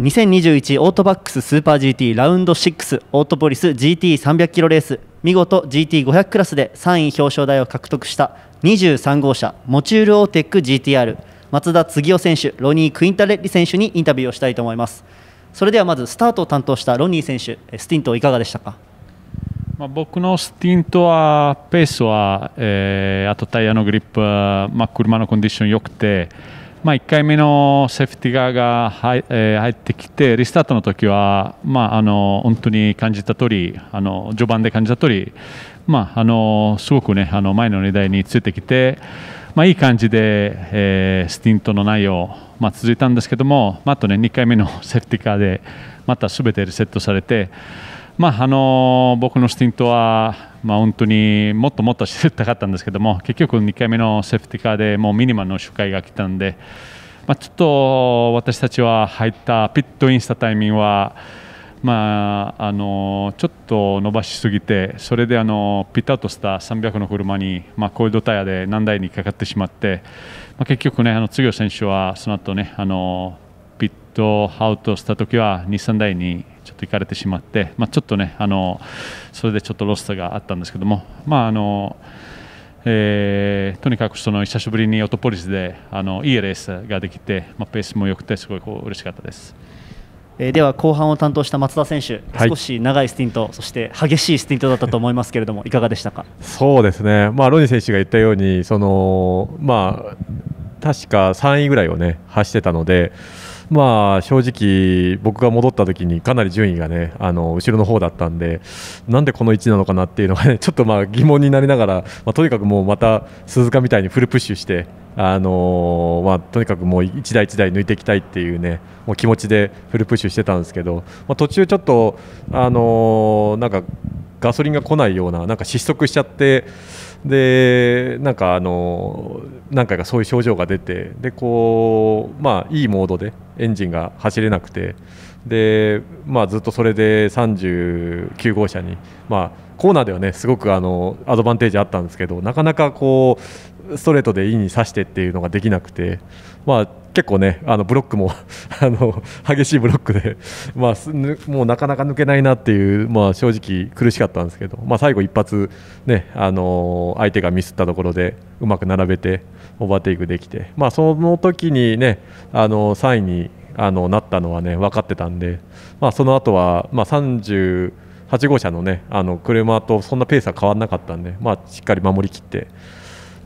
2021オートバックススーパー GT ラウンド6オートポリス GT300 キロレース見事 GT500 クラスで3位表彰台を獲得した23号車モチュールオーテック GTR 松田次男選手ロニー・クインタレッリ選手にインタビューをしたいと思いますそれではまずスタートを担当したロニー選手スティントいかがでしたかまあ、僕のスティントはペースは、えー、あとタイヤのグリップ、まあ、車のコンディション良くて、まあ、1回目のセーフティー側が入,、えー、入ってきてリスタートの時はまああの本当に感じた通りあの序盤で感じた通りまああのすごくねあの前の2台についてきてまあいい感じで、えー、スティントの内容まあ続いたんですけども、まあ、あとね2回目のセーフティーカーでまたすべてリセットされてまああの僕のスティントはまあ、本当にもっともっと走てたかったんですけども 結局2回目のセーフティカーでもうミニマムの初回が来たんで、まあ、ちょっと私たちは入ったピットインしたタイミングは、まあ、あのちょっと伸ばしすぎてそれであのピットアウトした300の車に、まあ、コールドタイヤで何台にかかってしまって、まあ、結局ねあの次の選手はその後ねあのとアウトした時は2、3台にちょっと行かれてしまって、まあ、ちょっとねあのそれでちょっとロストがあったんですけども、まああのえー、とにかくその久しぶりにオートポリスであのいいレースができて、まあ、ペースも良くてすごいこう嬉しかったです。えー、では後半を担当した松田選手、少し長いスティント、そして激しいスティントだったと思いますけれども、いかがでしたかそうですね、まあ、ロニー選手が言ったように、そのまあ、確か3位ぐらいを、ね、走ってたので、まあ、正直、僕が戻った時にかなり順位がねあの後ろの方だったんでなんでこの位置なのかなっていうのが、ね、ちょっとまあ疑問になりながら、まあ、とにかくもうまた鈴鹿みたいにフルプッシュしてあのー、まあ、とにかくもう1台1台抜いていきたいっていうねもう気持ちでフルプッシュしてたんですけど、まあ、途中、ちょっと、あのー、なんかガソリンが来ないようななんか失速しちゃってでなんかあの何回かそういう症状が出てでこう、まあ、いいモードでエンジンが走れなくてで、まあ、ずっとそれで39号車に、まあ、コーナーではねすごくあのアドバンテージあったんですけどなかなかこうストレートでインに刺してっていうのができなくて、まあ、結構ねあのブロックも あの激しいブロックでまあ、もうなかなか抜けないなっていう、まあ、正直苦しかったんですけど、まあ、最後一発、ねあの相手がミスったところで。うまく並べてオーバーテイクできて、まあ、その時にねあの3位にあのなったのはね分かってたんで、まあ、その後はまあ38号車のねあの車とそんなペースは変わらなかったんで、まあ、しっかり守りきって。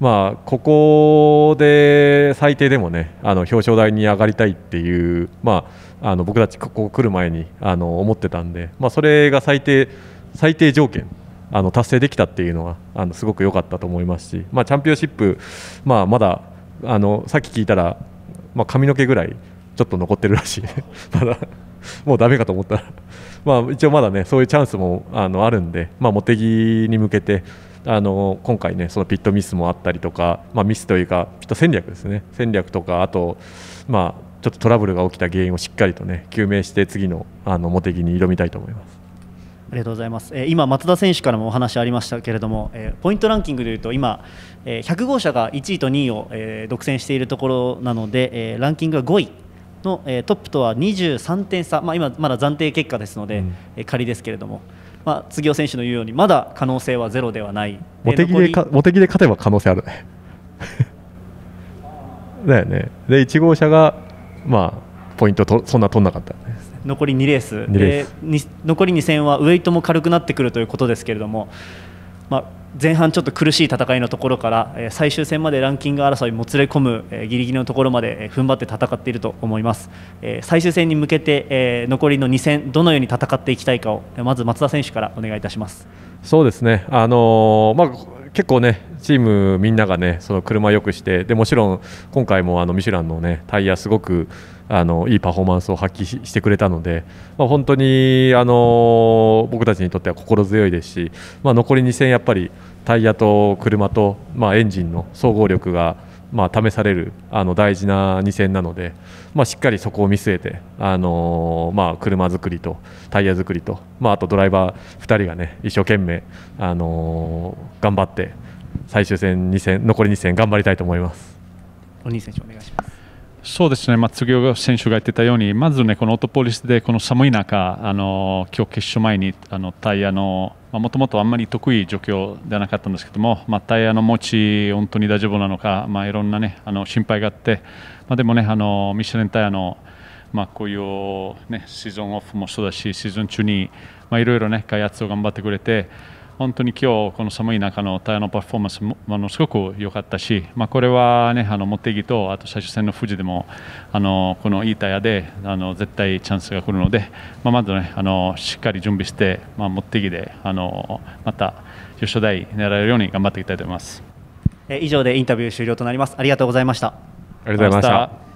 まあ、ここで最低でもねあの表彰台に上がりたいっていう、まあ、あの僕たちここ来る前にあの思ってたんで、まあ、それが最低最低条件あの達成できたっていうのはあのすごく良かったと思いますし、まあ、チャンピオンシップ、まあ、まだあのさっき聞いたら、まあ、髪の毛ぐらいちょっと残ってるらしい まだもうだめかと思ったらまあ一応まだねそういうチャンスもあのあるんで、まあ、茂木に向けてあの今回ねそのピットミスもあったりとか、まあ、ミスというかピット戦略ですね戦略とかあと、まあ、ちょっとトラブルが起きた原因をしっかりとね究明して次のあの茂木に挑みたいと思います。ありがとうございます、えー、今、松田選手からもお話ありましたけれども、えー、ポイントランキングでいうと今、えー、100号車が1位と2位を、えー、独占しているところなので、えー、ランキングが5位の、えー、トップとは23点差、まあ、今、まだ暫定結果ですので、うんえー、仮ですけれども。まあ、次尾選手の言うようにまだ可能性はゼロではない茂木でか茂木で勝てば可能性あるね だよねで1号車がまあポイントとそんな取んなかったね残り2レースレース残り2戦はウエイトも軽くなってくるということですけれども、まあ、前半ちょっと苦しい戦いのところから、最終戦までランキング争いもつれ込む、ギリギリのところまで、踏ん張って戦っていると思います、最終戦に向けて、残りの2戦どのように戦っていきたいかをまず松田選手からお願いいたしますそうですねあのー、まあ結構ねチームみんながねその車よくしてでもちろん今回もあのミシュランのねタイヤすごくあのいいパフォーマンスを発揮してくれたので、まあ、本当にあの僕たちにとっては心強いですし、まあ、残り2戦、やっぱりタイヤと車と、まあ、エンジンの総合力が、まあ、試されるあの大事な2戦なので、まあ、しっかりそこを見据えて、あのまあ、車作りとタイヤ作りと、まあ、あとドライバー2人が、ね、一生懸命、あの頑張って最終戦2戦残り2戦頑張りたいと思います。お兄選手お願いしますそうですね、まあ、次岡選手が言ってたように、まずね、このオートポリスでこの寒い中、あの今日決勝前にあのタイヤの、もともとあんまり得意状況ではなかったんですけども、まあ、タイヤの持ち、本当に大丈夫なのか、まあ、いろんな、ね、あの心配があって、まあ、でもね、あのミシェルンタイヤの、まあ、こういう、ね、シーズンオフもそうだし、シーズン中に、まあ、いろいろ、ね、開発を頑張ってくれて、本当に今日この寒い中のタイヤのパフォーマンスもものすごく良かったし、まあ、これは、ね、あの茂木とあと最終戦の富士でもあのこのいいタイヤであの絶対チャンスが来るので、まあ、まず、ね、あのしっかり準備して、まあ、茂であのまた優勝台狙えるように頑張っていきたいと思います。以上でインタビュー終了となります。ありがとうございました。ありがとうございました。